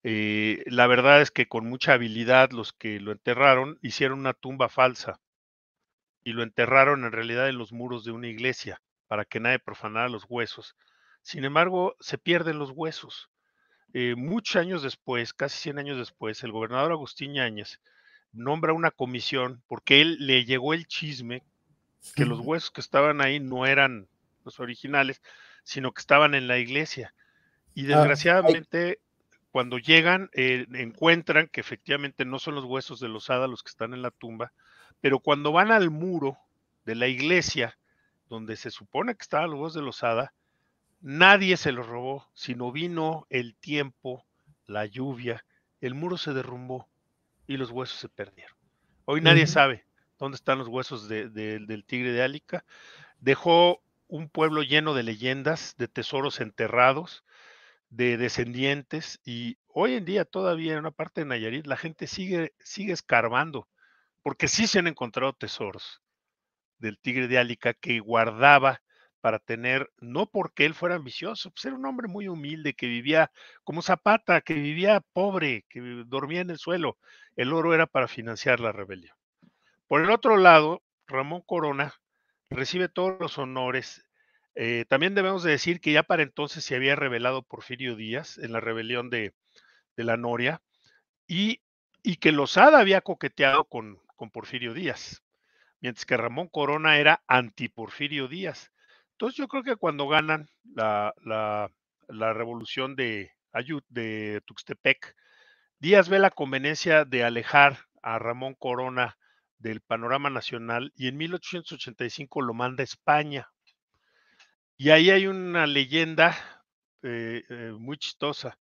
Eh, la verdad es que con mucha habilidad los que lo enterraron hicieron una tumba falsa y lo enterraron en realidad en los muros de una iglesia para que nadie profanara los huesos sin embargo, se pierden los huesos. Eh, muchos años después, casi 100 años después, el gobernador Agustín Yáñez nombra una comisión porque él le llegó el chisme que los huesos que estaban ahí no eran los originales, sino que estaban en la iglesia. Y ah, desgraciadamente, cuando llegan, eh, encuentran que efectivamente no son los huesos de los los que están en la tumba, pero cuando van al muro de la iglesia, donde se supone que estaban los huesos de los Nadie se los robó, sino vino el tiempo, la lluvia, el muro se derrumbó y los huesos se perdieron. Hoy nadie sabe dónde están los huesos del tigre de Álica. Dejó un pueblo lleno de leyendas, de tesoros enterrados, de descendientes y hoy en día todavía en una parte de Nayarit la gente sigue, sigue escarbando porque sí se han encontrado tesoros del tigre de Álica que guardaba para tener, no porque él fuera ambicioso, pues era un hombre muy humilde que vivía como Zapata, que vivía pobre, que dormía en el suelo. El oro era para financiar la rebelión. Por el otro lado, Ramón Corona recibe todos los honores. Eh, también debemos de decir que ya para entonces se había revelado Porfirio Díaz en la rebelión de, la Noria y, que Lozada había coqueteado con, con Porfirio Díaz, mientras que Ramón Corona era anti Porfirio Díaz. Entonces yo creo que cuando ganan la, revolución de, Ayut, de Tuxtepec, Díaz ve la conveniencia de alejar a Ramón Corona del panorama nacional y en 1885 lo manda España. Y ahí hay una leyenda eh, eh, muy chistosa.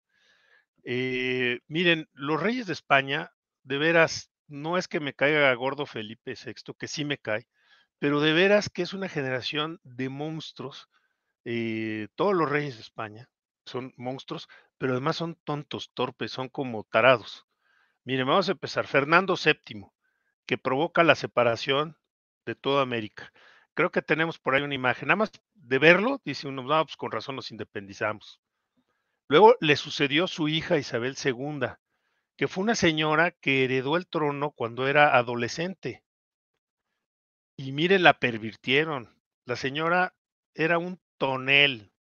Eh, miren, los reyes de España, de veras, no es que me caiga gordo Felipe VI, que sí me cae, pero de veras que es una generación de monstruos. Eh, todos los reyes de España son monstruos, pero además son tontos, torpes, son como tarados. Miren, vamos a empezar. Fernando VII, que provoca la separación de toda América. Creo que tenemos por ahí una imagen. Nada más de verlo, dice uno, no, pues con razón nos independizamos. Luego le sucedió su hija Isabel II, que fue una señora que heredó el trono cuando era adolescente. Y miren, la pervirtieron. La señora era un tonel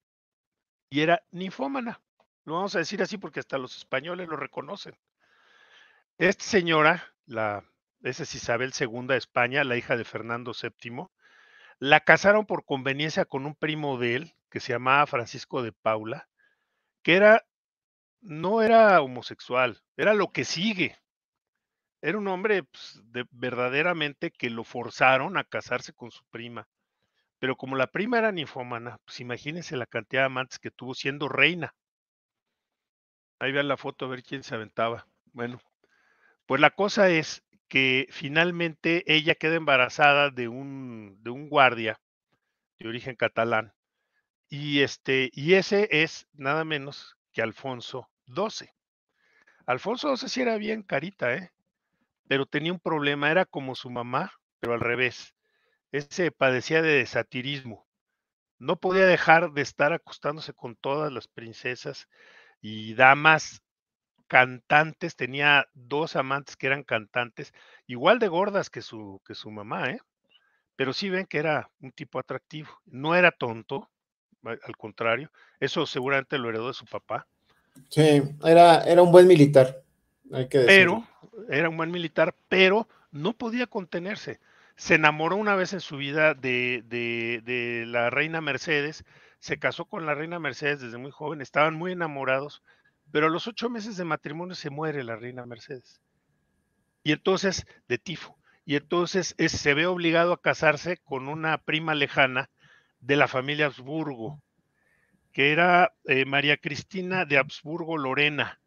y era nifómana. Lo vamos a decir así porque hasta los españoles lo reconocen. Esta señora, la, esa es Isabel II de España, la hija de Fernando VII, la casaron por conveniencia con un primo de él que se llamaba Francisco de Paula, que era, no era homosexual, era lo que sigue, era un hombre pues, verdaderamente que lo forzaron a casarse con su prima. Pero como la prima era ninfómana, pues imagínense la cantidad de amantes que tuvo siendo reina. Ahí vean la foto a ver quién se aventaba. Bueno, pues la cosa es que finalmente ella queda embarazada de un, de un guardia de origen catalán. Y, este, y ese es nada menos que Alfonso XII. Alfonso XII sí era bien carita, ¿eh? pero tenía un problema, era como su mamá, pero al revés. Ese padecía de satirismo. No podía dejar de estar acostándose con todas las princesas y damas cantantes, tenía dos amantes que eran cantantes, igual de gordas que su, que su mamá, ¿eh? Pero sí ven que era un tipo atractivo, no era tonto, al contrario, eso seguramente lo heredó de su papá. Sí, era, era un buen militar pero era un buen militar, pero no podía contenerse. Se enamoró una vez en su vida de, la reina Mercedes, se casó con la reina Mercedes desde muy joven, estaban muy enamorados, pero a los ocho meses de matrimonio se muere la reina Mercedes. Y entonces, de tifo, y entonces se ve obligado a casarse con una prima lejana de la familia Habsburgo, que era eh, María Cristina de Habsburgo Lorena,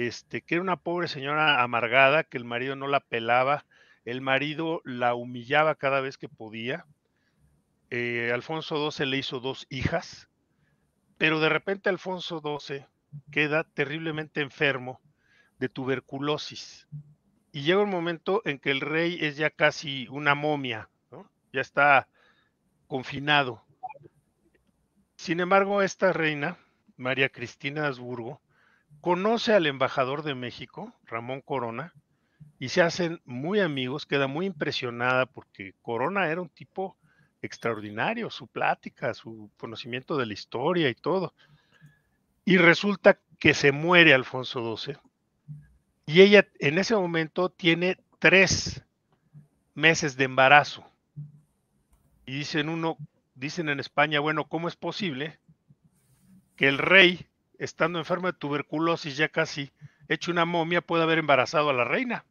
este, que era una pobre señora amargada, que el marido no la pelaba, el marido la humillaba cada vez que podía. Eh, Alfonso XII le hizo dos hijas, pero de repente Alfonso XII queda terriblemente enfermo de tuberculosis. Y llega un momento en que el rey es ya casi una momia, ya está confinado. Sin embargo, esta reina, María Cristina de Habsburgo, conoce al embajador de México, Ramón Corona, y se hacen muy amigos, queda muy impresionada porque Corona era un tipo extraordinario, su plática, su conocimiento de la historia y todo. Y resulta que se muere Alfonso XII y ella en ese momento tiene tres meses de embarazo. Y dicen uno, dicen en España, bueno, ¿cómo es posible que el rey estando enfermo de tuberculosis ya casi hecho una momia, puede haber embarazado a la reina.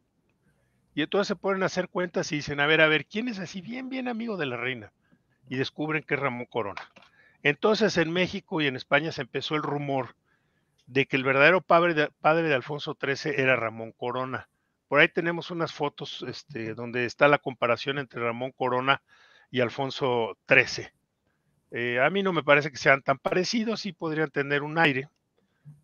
Y entonces se ponen a hacer cuentas y dicen, a ver, a ver, ¿quién es así bien, bien amigo de la reina? Y descubren que es Ramón Corona. Entonces en México y en España se empezó el rumor de que el verdadero padre de, Alfonso XIII era Ramón Corona. Por ahí tenemos unas fotos este, donde está la comparación entre Ramón Corona y Alfonso XIII. Eh, a mí no me parece que sean tan parecidos, y podrían tener un aire,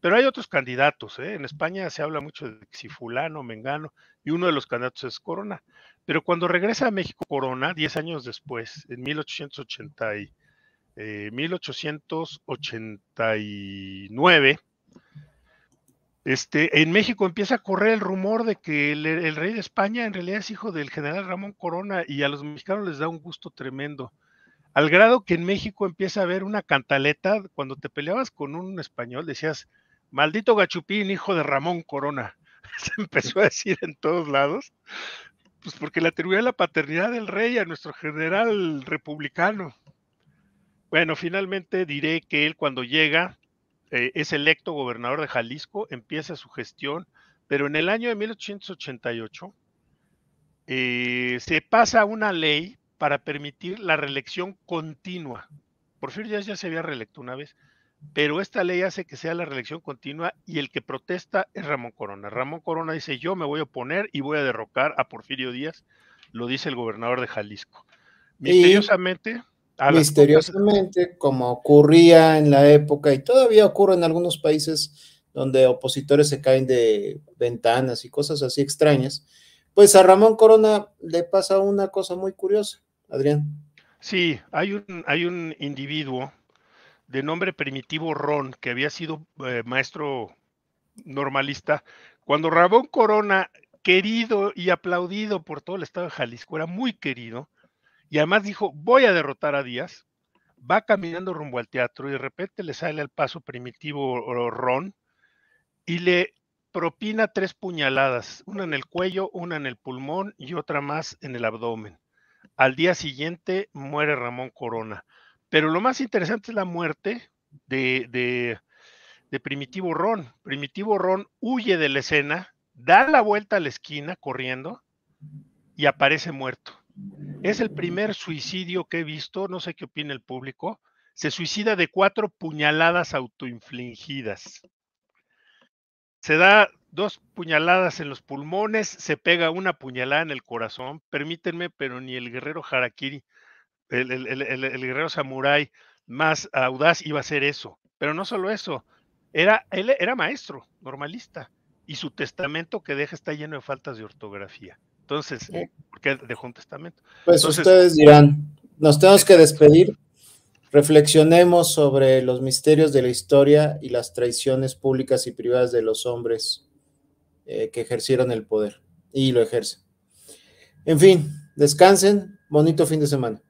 pero hay otros candidatos, ¿eh? En España se habla mucho de Xifulano, mengano, y uno de los candidatos es Corona. Pero cuando regresa a México Corona, 10 años después, en 1889, eh, este, en México empieza a correr el rumor de que el, rey de España en realidad es hijo del general Ramón Corona y a los mexicanos les da un gusto tremendo al grado que en México empieza a haber una cantaleta, cuando te peleabas con un español decías, maldito gachupín, hijo de Ramón Corona. Se empezó a decir en todos lados, pues porque le atribuía la paternidad del rey a nuestro general republicano. Bueno, finalmente diré que él cuando llega eh, es electo gobernador de Jalisco, empieza su gestión, pero en el año de 1888 eh, se pasa una ley para permitir la reelección continua. Porfirio Díaz ya se había reelecto una vez, pero esta ley hace que sea la reelección continua y el que protesta es Ramón Corona. Ramón Corona dice, yo me voy a oponer y voy a derrocar a Porfirio Díaz, lo dice el gobernador de Jalisco. Misteriosamente... misteriosamente, como ocurría en la época y todavía ocurre en algunos países donde opositores se caen de ventanas y cosas así extrañas, pues a Ramón Corona le pasa una cosa muy curiosa. Adrián. Sí, hay un, hay un individuo de nombre primitivo Ron, que había sido eh, maestro normalista, cuando Rabón Corona, querido y aplaudido por todo el estado de Jalisco, era muy querido, y además dijo, voy a derrotar a Díaz, va caminando rumbo al teatro y de repente le sale al paso primitivo Ron y le propina tres puñaladas, una en el cuello, una en el pulmón y otra más en el abdomen. Al día siguiente muere Ramón Corona. Pero lo más interesante es la muerte de, Primitivo Ron. Primitivo Ron huye de la escena, da la vuelta a la esquina corriendo y aparece muerto. Es el primer suicidio que he visto, no sé qué opina el público. Se suicida de cuatro puñaladas autoinfligidas. Se da dos puñaladas en los pulmones, se pega una puñalada en el corazón, permítanme, pero ni el guerrero Harakiri, el, guerrero samurái más audaz iba a hacer eso. Pero no solo eso, era, él era maestro, normalista, y su testamento que deja está lleno de faltas de ortografía. Entonces, eh. ¿por qué dejó un testamento. Pues ustedes dirán, nos tenemos que despedir. Reflexionemos sobre los misterios de la historia y las traiciones públicas y privadas de los hombres. Eh, que ejercieron el poder y lo ejercen. En fin, descansen, bonito fin de semana.